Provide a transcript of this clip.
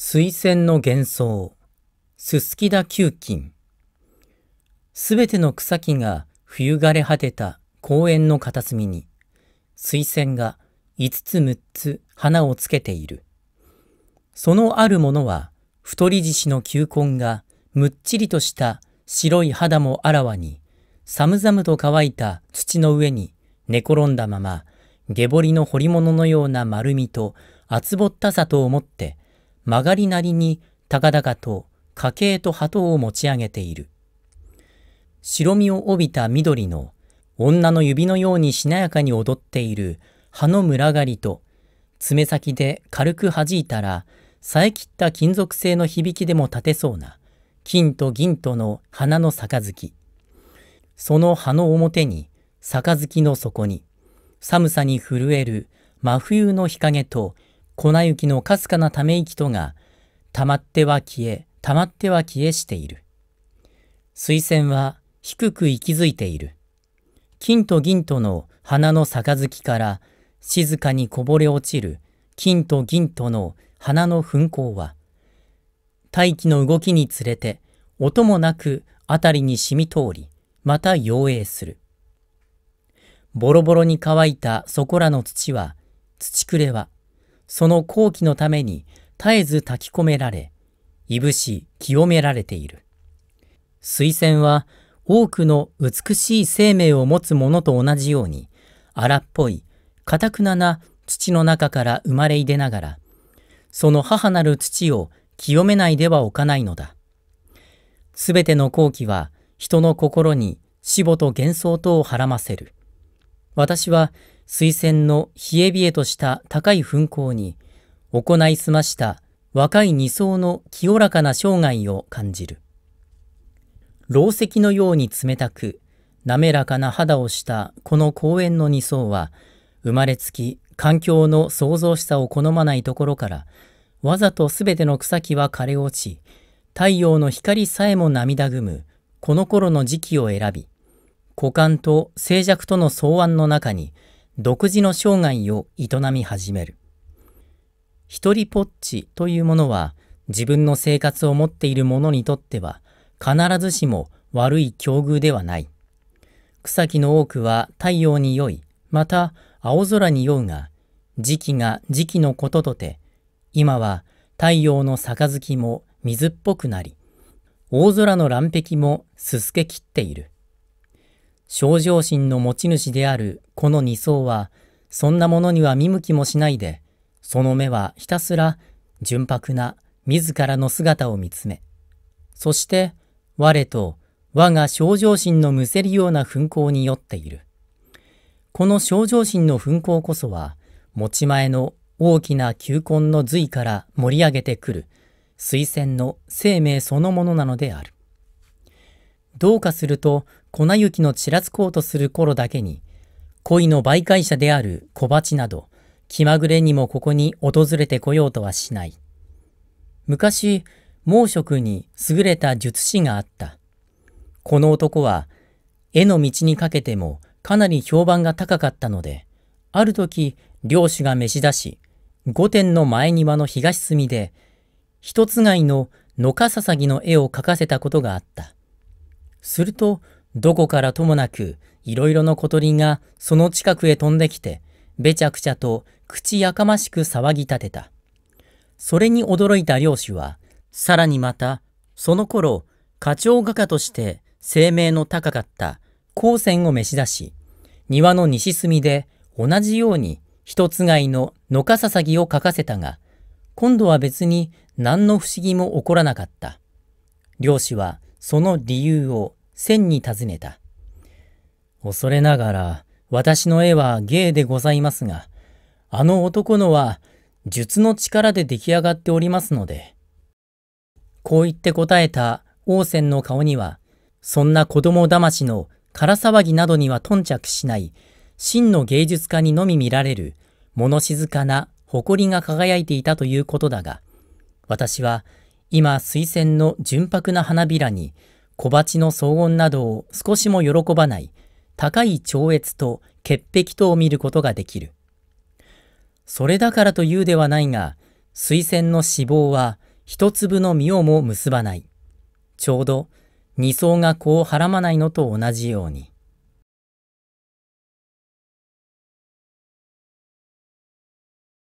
水仙の幻想、すすきだ球菌。すべての草木が冬枯れ果てた公園の片隅に、水仙が5つ6つ花をつけている。そのあるものは、太り獅子の球根がむっちりとした白い肌もあらわに、寒々と乾いた土の上に寝転んだまま、下彫りの彫り物のような丸みと厚ぼったさと思って、曲がりなりに高々と家計と鳩を持ち上げている。白身を帯びた緑の女の指のようにしなやかに踊っている葉の群がりと、爪先で軽く弾いたら、さえ切った金属製の響きでも立てそうな、金と銀との花の杯。その葉の表に、杯の底に、寒さに震える真冬の日陰と粉雪のかすかなため息とが、溜まっては消え、たまっては消えしている。水仙は低く息づいている。金と銀との花の杯から静かにこぼれ落ちる金と銀との花の噴光は、大気の動きにつれて音もなく辺りに染み通り、また揚映する。ボロボロに乾いたそこらの土は、土くれは、その好機のために絶えず炊き込められ、いぶし清められている。水仙は多くの美しい生命を持つものと同じように、荒っぽい、かたくなな土の中から生まれいでながら、その母なる土を清めないではおかないのだ。すべての好機は人の心に死母と幻想とをはらませる。私は水仙の冷え冷えとした高い噴光に、行いすました若い二層の清らかな生涯を感じる。老石のように冷たく、滑らかな肌をしたこの公園の二層は、生まれつき環境の創造しさを好まないところから、わざとすべての草木は枯れ落ち、太陽の光さえも涙ぐむ、この頃の時期を選び、股間と静寂との草案の中に、独自の生涯を営み始める。一人ぽっちというものは自分の生活を持っている者にとっては必ずしも悪い境遇ではない。草木の多くは太陽に酔い、また青空に酔うが、時期が時期のこととて、今は太陽の杯も水っぽくなり、大空の乱壁もすすけきっている。症状心の持ち主であるこの二層は、そんなものには見向きもしないで、その目はひたすら純白な自らの姿を見つめ、そして我と我が症状心のむせるような奮興に酔っている。この症状、心の奮興こそは、持ち前の大きな球根の髄から盛り上げてくる水仙の生命そのものなのである。どうかすると粉雪のちらつこうとする頃だけに恋の媒介者である小鉢など、気まぐれにもここに訪れてこようとはしない。昔、猛職に優れた術師があった。この男は、絵の道にかけてもかなり評判が高かったので、ある時、領主が召し出し、御殿の前庭の東隅で、一つ貝の野笠ささぎの絵を描かせたことがあった。すると、どこからともなくいろいろの小鳥がその近くへ飛んできて、べちゃくちゃと口やかましく騒ぎ立てた。それに驚いた漁師は、さらにまた、その頃、課長画家として生命の高かった光線を召し出し、庭の西隅で同じように一ついの野かささぎを描かせたが、今度は別に何の不思議も起こらなかった。漁師はその理由を千に尋ねた。恐れながら、私の絵は芸でございますが、あの男のは術の力で出来上がっておりますので。こう言って答えた王翦の顔には、そんな子供だましの空騒ぎなどには頓着しない、真の芸術家にのみ見られる、物静かな誇りが輝いていたということだが、私は今水仙の純白な花びらに、小鉢の荘厳などを少しも喜ばない、高い超越と潔癖とを見ることができる。それだからというではないが、水仙の脂肪は一粒の実をも結ばない。ちょうど二層がこうはらまないのと同じように。